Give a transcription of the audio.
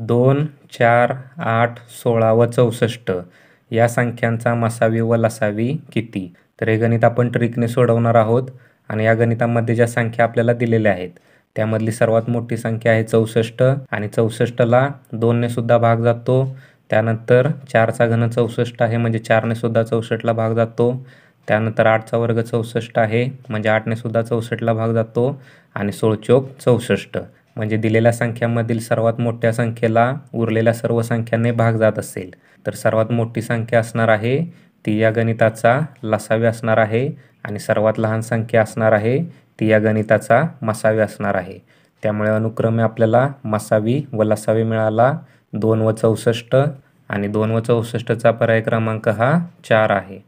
दोन चार आठ सोळा व चौसष्ट या संख्यांचा मसावी व लसावी किती तर हे गणित आपण ट्रिकने सोडवणार आहोत आणि या गणितामध्ये ज्या संख्या आपल्याला दिलेल्या आहेत त्यामधली सर्वात मोठी संख्या आहे चौसष्ट आणि चौसष्टला दोनने सुद्धा भाग जातो त्यानंतर चारचा घन चौसष्ट आहे म्हणजे चारने सुद्धा चौसष्टला भाग जातो त्यानंतर आठचा वर्ग चौसष्ट आहे म्हणजे आठने सुद्धा चौसष्टला भाग जातो आणि सोळचोक चौसष्ट म्हणजे दिलेल्या संख्यांमधील सर्वात मोठ्या संख्येला उरलेल्या सर्व संख्यांनी भाग जात असेल तर सर्वात मोठी संख्या असणार आहे ती या गणिताचा लसावी असणार आहे आणि सर्वात लहान संख्या असणार आहे ती या गणिताचा मसावी असणार आहे त्यामुळे अनुक्रमे आपल्याला मसावी व लसावी मिळाला दोन व चौसष्ट आणि दोन व चौसष्टचा पर्याय क्रमांक हा चार आहे